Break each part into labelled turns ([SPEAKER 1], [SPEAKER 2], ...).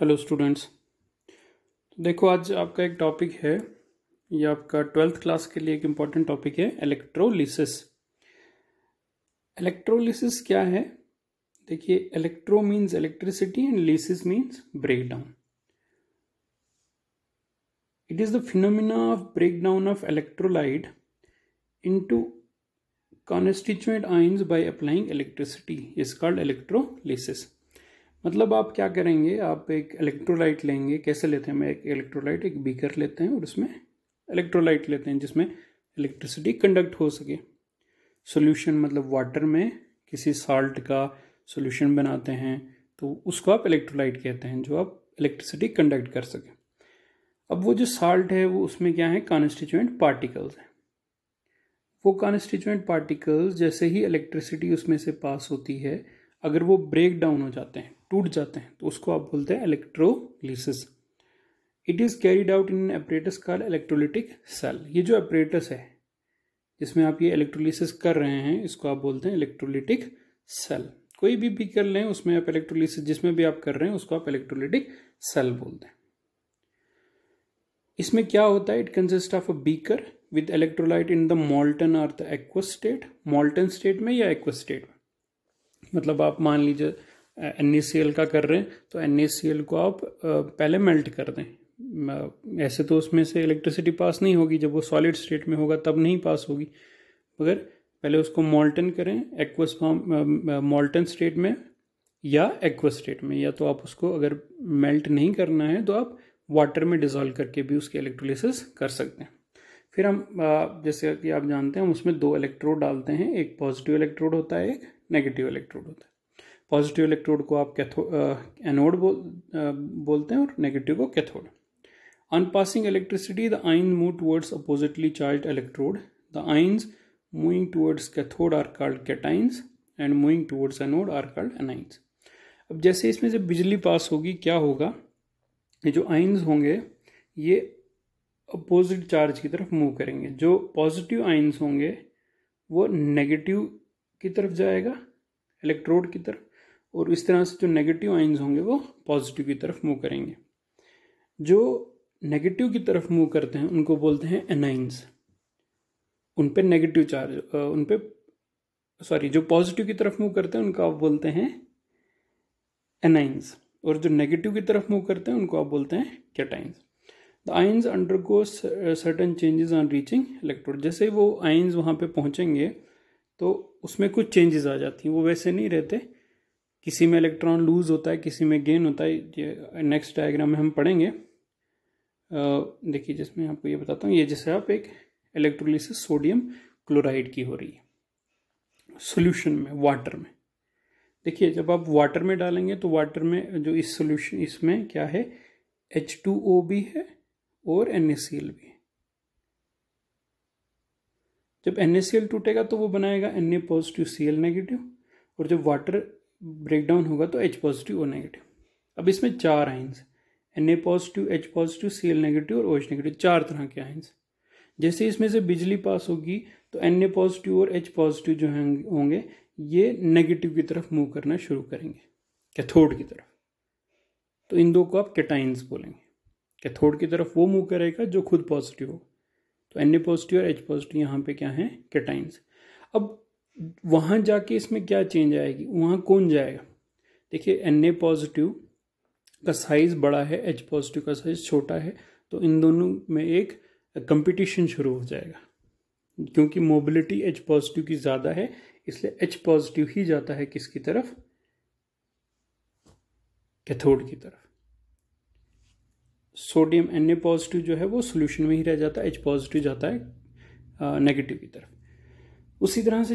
[SPEAKER 1] Hello students तो देखो आज आपका एक टॉपिक है ये आपका ट्वेल्थ क्लास के लिए एक इम्पॉर्टेंट टॉपिक है इलेक्ट्रोलिसिस इलेक्ट्रोलिसिस क्या है देखिए electro means electricity and lysis means break down it is the phenomena of break down of electrolyte into constituent ions by applying electricity is called electrolysis मतलब आप क्या करेंगे आप एक इलेक्ट्रोलाइट लेंगे कैसे लेते हैं मैं एक इलेक्ट्रोलाइट एक बीकर लेते हैं और उसमें इलेक्ट्रोलाइट लेते हैं जिसमें इलेक्ट्रिसिटी कंडक्ट हो सके सोल्यूशन मतलब वाटर में किसी साल्ट का सोल्यूशन बनाते हैं तो उसको आप इलेक्ट्रोलाइट कहते हैं जो आप इलेक्ट्रिसिटी कंडक्ट कर सकें अब वो जो साल्ट है वो उसमें क्या है कॉन्स्टिचुएंट पार्टिकल्स हैं वो कॉन्स्टिचुएंट पार्टिकल्स जैसे ही इलेक्ट्रिसिटी उसमें से पास होती है अगर वो ब्रेक डाउन हो जाते हैं टूट जाते हैं तो उसको आप बोलते हैं electrolysis it is carried out in apparatus call electrolytic cell ये जो अपरेटस है जिसमें आप ये इलेक्ट्रोलिसिस कर रहे हैं इसको आप बोलते हैं इलेक्ट्रोलिटिक सेल कोई भी भी कर लें उसमें आप इलेक्ट्रोलिसिस जिसमें भी आप कर रहे हैं उसको आप इलेक्ट्रोलिटिक सेल बोलते हैं इसमें क्या होता है it consist of a beaker with electrolyte in the molten और the aqueous state molten state में या एक्व स्टेट में मतलब आप मान लीजिए एन का कर रहे हैं तो एन को आप पहले मेल्ट कर दें ऐसे तो उसमें से इलेक्ट्रिसिटी पास नहीं होगी जब वो सॉलिड स्टेट में होगा तब नहीं पास होगी मगर पहले उसको मोल्टन करें एक्वस फॉर्म मोल्टन स्टेट में या एक्वस स्टेट में या तो आप उसको अगर मेल्ट नहीं करना है तो आप वाटर में डिज़ोल्व करके भी उसके इलेक्ट्रोलिसिस कर सकते हैं फिर हम जैसे कि आप जानते हैं हम उसमें दो इलेक्ट्रोड डालते हैं एक पॉजिटिव इलेक्ट्रोड होता है एक नेगेटिव इलेक्ट्रोड होता है पॉजिटिव इलेक्ट्रोड को आप कैथो एनोड बोल बोलते हैं और नेगेटिव को cathode on passing electricity the ion move towards oppositely charge electrode the ions moving towards cathode are called cations and moving towards anode are called anions अब जैसे इसमें जब बिजली पास होगी क्या होगा ये जो आइन्स होंगे ये अपोजिट चार्ज की तरफ मूव करेंगे जो पॉजिटिव आइन्स होंगे वो नेगेटिव की तरफ जाएगा इलेक्ट्रोड की तरफ और इस तरह से जो नेगेटिव आइंस होंगे वो पॉजिटिव की तरफ मूव करेंगे जो नेगेटिव की तरफ मूव करते हैं उनको बोलते हैं एनाइंस उन पर नेगेटिव चार्ज उन पर सॉरी जो पॉजिटिव की तरफ मूव करते हैं उनको आप बोलते हैं एनाइंस और जो नेगेटिव की तरफ मूव करते हैं उनको आप बोलते हैं cations the ions go certain changes on reaching electrode जैसे वो आइंस वहाँ पे पहुँचेंगे तो उसमें कुछ चेंजेस आ जाती हैं वो वैसे नहीं रहते किसी में इलेक्ट्रॉन लूज़ होता है किसी में गेन होता है ये नेक्स्ट डायग्राम में हम पढ़ेंगे देखिए जिसमें आपको ये बताता हूँ ये जैसे आप एक इलेक्ट्रोलिसिस सोडियम क्लोराइड की हो रही है सोल्यूशन में वाटर में देखिए जब आप वाटर में डालेंगे तो वाटर में जो इस सोल्यूशन इसमें क्या है एच टू ओ भी है और एन एस सी एल भी है जब एन एस सी एल टूटेगा तो वो बनाएगा N A positive C L negative और जब वाटर ब्रेकडाउन होगा तो एच पॉजिटिव और नेगेटिव अब इसमें चार ions N A positive H positive C L negative और ओ एच नेगेटिव चार तरह के आइंस जैसे इसमें से बिजली पास होगी तो एन ए पॉजिटिव और एच पॉजिटिव जो होंगे ये नेगेटिव की तरफ मूव करना शुरू करेंगे कैथोड की तरफ तो इन दो को आप कैटाइंस बोलेंगे कैथोड की तरफ वो मूव करेगा जो खुद पॉजिटिव हो तो एन ए पॉजिटिव और एच पॉजिटिव यहाँ पे क्या है कैटाइंस अब वहाँ जाके इसमें क्या चेंज आएगी वहाँ कौन जाएगा देखिए एन ए पॉजिटिव का साइज़ बड़ा है एच पॉजिटिव का साइज़ छोटा है तो इन दोनों में एक कंपटीशन शुरू हो जाएगा क्योंकि मोबिलिटी एच पॉजिटिव की ज़्यादा है इसलिए एच पॉजिटिव ही जाता है किसकी तरफ कैथोड की तरफ सोडियम एन ए पॉजिटिव जो है वो सोल्यूशन में ही रह जाता है एच पॉजिटिव जाता है नेगेटिव की तरफ उसी तरह से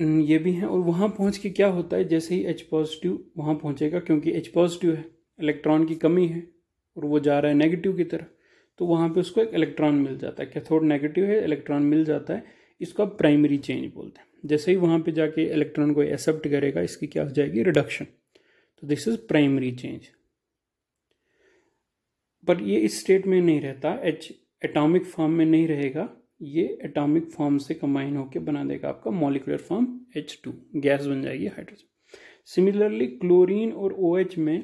[SPEAKER 1] हम्म, ये भी हैं और वहाँ पहुँच के क्या होता है जैसे ही एच पॉजिटिव वहाँ पहुँचेगा क्योंकि एच पॉजिटिव है इलेक्ट्रॉन की कमी है और वो जा रहा है नेगेटिव की तरफ तो वहाँ पे उसको एक इलेक्ट्रॉन मिल जाता है कैथोड नेगेटिव है इलेक्ट्रॉन मिल जाता है इसको आप प्राइमरी चेंज बोलते हैं जैसे ही वहाँ पे जाके इलेक्ट्रॉन को एक्सेप्ट करेगा इसकी क्या हो जाएगी रिडक्शन तो दिस इज प्राइमरी चेंज पर ये इस स्टेट में नहीं रहता एच एटॉमिक फॉर्म में नहीं रहेगा ये एटॉमिक फॉर्म से कंबाइन होकर बना देगा आपका molecular form H two gas बन जाएगी हाइड्रोजन सिमिलरली क्लोरीन और ओ OH में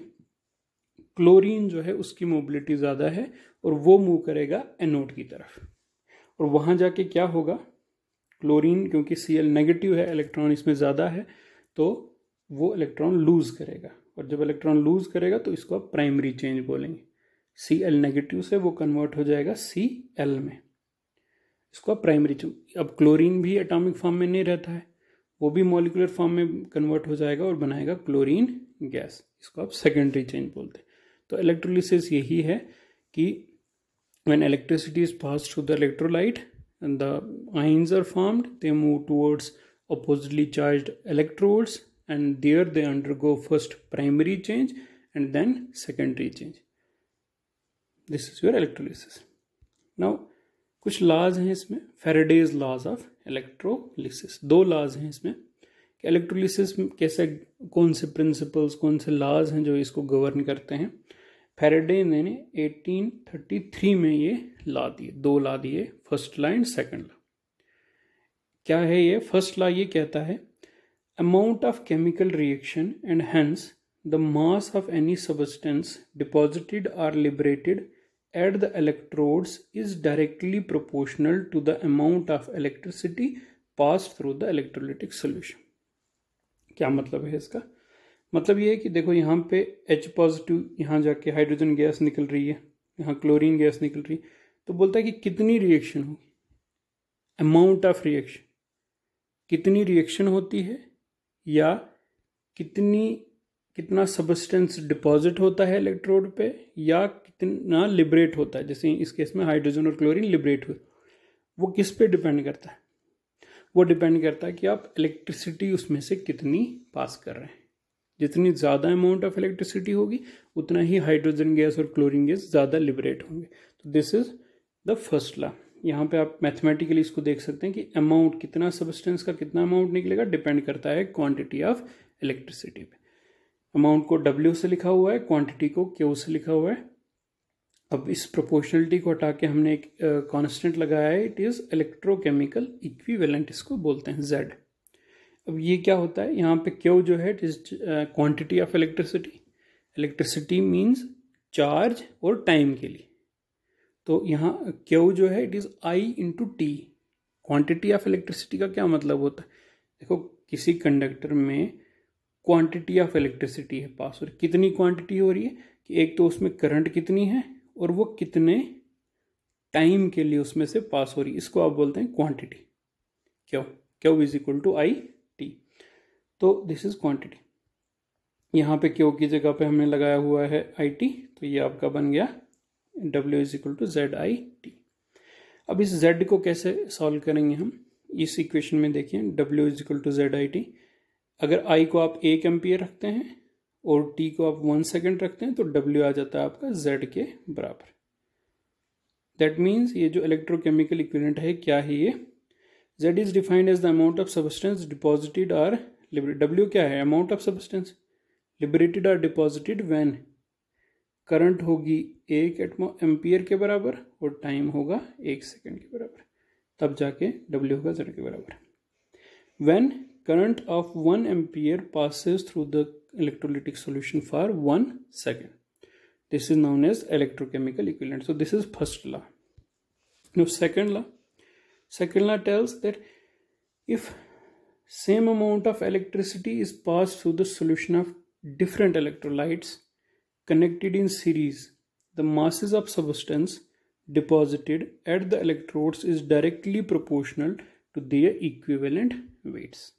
[SPEAKER 1] क्लोरीन जो है उसकी मोबिलिटी ज़्यादा है और वो मूव करेगा एनोड की तरफ और वहाँ जाके क्या होगा क्लोरीन क्योंकि सी एल नेगेटिव है इलेक्ट्रॉन इसमें ज़्यादा है तो वो इलेक्ट्रॉन लूज़ करेगा और जब इलेक्ट्रॉन लूज़ करेगा तो इसको आप प्राइमरी चेंज बोलेंगे सी एल नेगेटिव से वो कन्वर्ट हो जाएगा सी एल में इसको आप प्राइमरी अब क्लोरीन भी एटॉमिक फॉर्म में नहीं रहता है वो भी मॉलिकुलर फॉर्म में कन्वर्ट हो जाएगा और बनाएगा क्लोरीन गैस इसको आप सेकेंडरी चेंज बोलते हैं तो इलेक्ट्रोलिसिस यही है कि when electricity is pass to the electrolyte the ions are formed they move towards oppositely charge electrodes and there they undergo first primary change and then secondary change this is your electrolysis now कुछ laws हैं इसमें Faraday's laws of electrolysis दो laws हैं इसमें कि electrolysis कैसे कौन से प्रिंसिपल्स कौन से लॉज हैं जो इसको गवर्न करते हैं फेरेडे ने 1833 में ये ला दिए दो ला दिए first law and second law क्या है ये फर्स्ट ला ये कहता है amount of chemical reaction and hence the mass of any substance deposited or liberated at the electrodes is directly proportional to the amount of electricity passed through the electrolytic solution. क्या मतलब है इसका मतलब ये है कि देखो यहाँ पे एच पॉजिटिव यहाँ जाके हाइड्रोजन गैस निकल रही है यहाँ क्लोरीन गैस निकल रही है तो बोलता है कि कितनी रिएक्शन होगी अमाउंट ऑफ रिएक्शन कितनी रिएक्शन होती है या कितनी कितना सबस्टेंस डिपॉजिट होता है इलेक्ट्रोड पे या कितना लिबरेट होता है जैसे इस केस में हाइड्रोजन और क्लोरीन लिबरेट हुए वो किस पे डिपेंड करता है वो डिपेंड करता है कि आप इलेक्ट्रिसिटी उसमें से कितनी पास कर रहे हैं जितनी ज़्यादा अमाउंट ऑफ इलेक्ट्रिसिटी होगी उतना ही हाइड्रोजन गैस और क्लोरीन गैस ज़्यादा लिबरेट होंगे तो this is the first law यहाँ पे आप मैथमेटिकली इसको देख सकते हैं कि अमाउंट कितना सब्सटेंस का कितना अमाउंट निकलेगा डिपेंड करता है क्वांटिटी ऑफ इलेक्ट्रिसिटी पे अमाउंट को डब्ल्यू से लिखा हुआ है क्वांटिटी को क्यू से लिखा हुआ है अब इस प्रोपोर्शनलिटी को हटा के हमने एक कांस्टेंट uh, लगाया है इट इज़ इलेक्ट्रोकेमिकल इक्विवेलेंट इसको बोलते हैं जेड अब ये क्या होता है यहाँ पे Q जो है it is quantity of electricity electricity means charge और टाइम के लिए तो यहाँ क्यू जो है it is I into T quantity of electricity का क्या मतलब होता है देखो किसी कंडक्टर में क्वांटिटी ऑफ इलेक्ट्रिसिटी है पास और कितनी क्वांटिटी हो रही है कि एक तो उसमें करंट कितनी है और वो कितने टाइम के लिए उसमें से पास हो रही है इसको आप बोलते हैं quantity Q Q is equal to I T तो दिस इज क्वांटिटी यहाँ पे क्यों की जगह पे हमने लगाया हुआ है आई टी तो ये आपका बन गया W is equal to Z I T अब इस जेड को कैसे सॉल्व करेंगे हम इस इक्वेशन में देखिए W is equal to Z I T अगर आई को आप एक एम्पियर रखते हैं और टी को आप वन सेकेंड रखते हैं तो डब्ल्यू आ जाता है आपका जेड के बराबर दैट मीन्स ये जो इलेक्ट्रोकेमिकल इक्विपमेंट है क्या है ये Z is defined as the amount of substance deposited or W क्या है amount of substance liberated or deposited when current होगी एक एटमो एम्पियर के बराबर और टाइम होगा एक सेकेंड के बराबर तब जाके डब्ल्यू होगा जेड के बराबर when current of 1 ampere passes through the electrolytic solution for 1 second. This is known as electrochemical equivalent. So this is first law. Now second law. Second law tells that if same amount of electricity is passed through the solution of different electrolytes connected in series, the masses of substance deposited at the electrodes is directly proportional to their equivalent weights.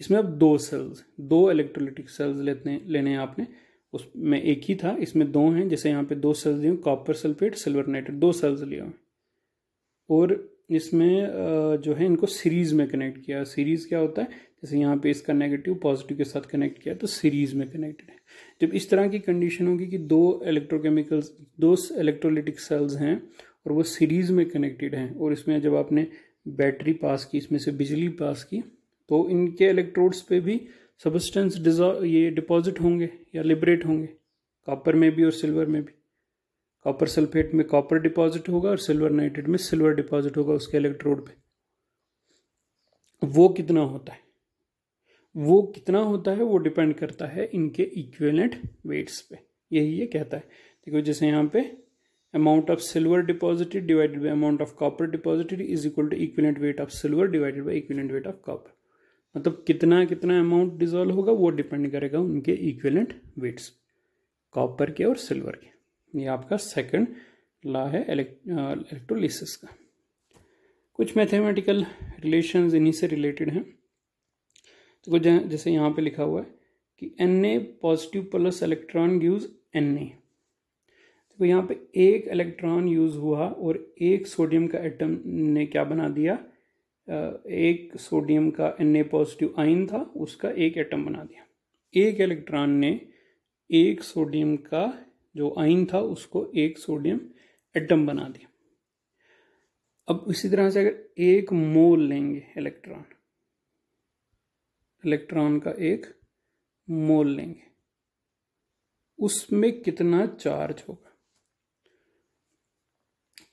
[SPEAKER 1] इसमें अब दो sales दो electrolytic sales लेते हैं लेने हैं आपने उसमें एक ही था इसमें दो हैं जैसे यहाँ पे दो सेल्स लिए कॉपर सल्फेट सिल्वर नाइट्रेट दो सेल्स लिए और इसमें जो है इनको सीरीज़ में कनेक्ट किया सीरीज़ क्या होता है जैसे यहाँ पे इसका नेगेटिव पॉजिटिव के साथ कनेक्ट किया तो सीरीज़ में कनेक्टेड है जब इस तरह की कंडीशन होगी कि दो इलेक्ट्रोकेमिकल्स दो इलेक्ट्रोलिटिक सेल्स हैं और वो सीरीज़ में कनेक्टेड हैं और इसमें जब आपने बैटरी पास की इसमें से बिजली पास की तो इनके इलेक्ट्रोड्स पे भी सबस्टेंस ये डिपॉजिट होंगे या लिबरेट होंगे कॉपर में भी और सिल्वर में भी कॉपर सल्फेट में कॉपर डिपॉजिट होगा और सिल्वर नाइट्रेट में सिल्वर डिपॉजिट होगा उसके इलेक्ट्रोड पे वो कितना होता है वो कितना होता है वो डिपेंड करता है इनके इक्विवेलेंट वेट्स पे यही ये कहता है देखो जैसे यहाँ पे amount of silver deposited divided by amount of copper deposited is equal to equivalent weight of silver divided by equivalent weight of copper मतलब कितना कितना अमाउंट डिजोल्व होगा वो डिपेंड करेगा उनके इक्वेलेंट वेट्स कॉपर के और सिल्वर के ये आपका सेकंड लॉ है इलेक्ट्रोलिसिस का कुछ मैथमेटिकल रिलेशंस इन्हीं से रिलेटेड हैं तो कुछ जैसे यहाँ पे लिखा हुआ है कि N A positive plus electron use N A तो यहाँ पे एक इलेक्ट्रॉन यूज हुआ और एक सोडियम का एटम ने क्या बना दिया एक सोडियम का एन ए पॉजिटिव आइन था उसका एक एटम बना दिया एक इलेक्ट्रॉन ने एक सोडियम का जो आइन था उसको एक सोडियम एटम बना दिया अब इसी तरह से अगर एक मोल लेंगे इलेक्ट्रॉन इलेक्ट्रॉन का एक मोल लेंगे उसमें कितना चार्ज होगा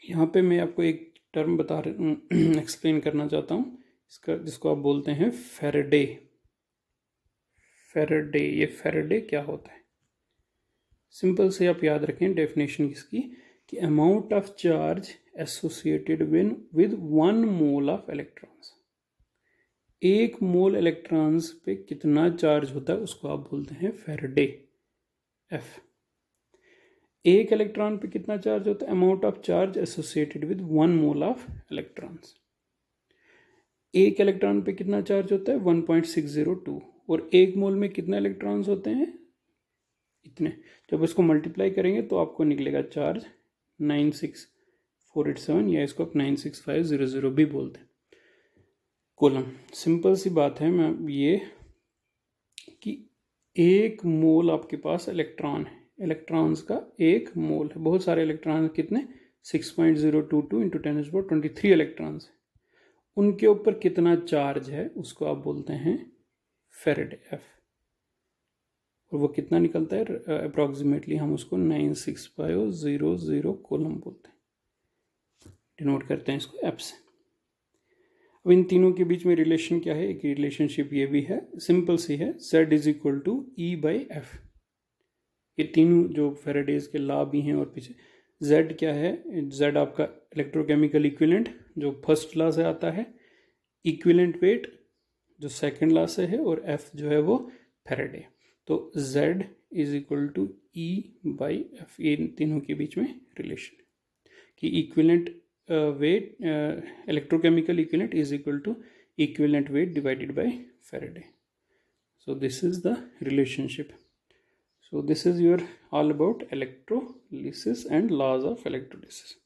[SPEAKER 1] यहाँ पे मैं आपको एक टर्म बता एक्सप्लेन करना चाहता हूँ इसका जिसको आप बोलते हैं फेरडे फेरडे ये फेरडे क्या होता है सिंपल से आप याद रखें डेफिनेशन इसकी कि amount of charge associated with with one mole of electrons एक मोल इलेक्ट्रॉन्स पे कितना चार्ज होता है उसको आप बोलते हैं फेरडे एफ एक इलेक्ट्रॉन पे कितना चार्ज होता है amount of charge associated with one mole of electrons एक इलेक्ट्रॉन पे कितना चार्ज होता है one point six zero two और एक मोल में कितने इलेक्ट्रॉन्स होते हैं इतने जब इसको मल्टीप्लाई करेंगे तो आपको निकलेगा charge nine six four eight seven या इसको आप nine six five zero zero भी बोलते हैं कोलम सिंपल सी बात है मैं ये कि एक मोल आपके पास इलेक्ट्रॉन है इलेक्ट्रॉन्स का एक मोल है बहुत सारे इलेक्ट्रॉन कितने six point zero two two into ten as twenty three electrons है उनके ऊपर कितना चार्ज है उसको आप बोलते हैं फेरेड एफ और वो कितना निकलता है अप्रॉक्सीमेटली हम उसको nine six five zero zero coulomb बोलते हैं डिनोट करते हैं इसको एप से अब इन तीनों के बीच में रिलेशन क्या है एक रिलेशनशिप ये भी है सिंपल सी है Z is equal to E by F ये तीनों जो फेराडेज के ला भी हैं और पीछे जेड क्या है जेड आपका इलेक्ट्रोकेमिकल इक्विलेंट जो फर्स्ट ला से आता है इक्विलेंट वेट जो सेकंड ला से है और एफ जो है वो फेराडे तो Z is equal to E by F ये तीनों के बीच में रिलेशन कि equivalent weight electrochemical equivalent is equal to equivalent weight divided by Faraday so this is the relationship so this is your all about electrolysis and laws of electrolysis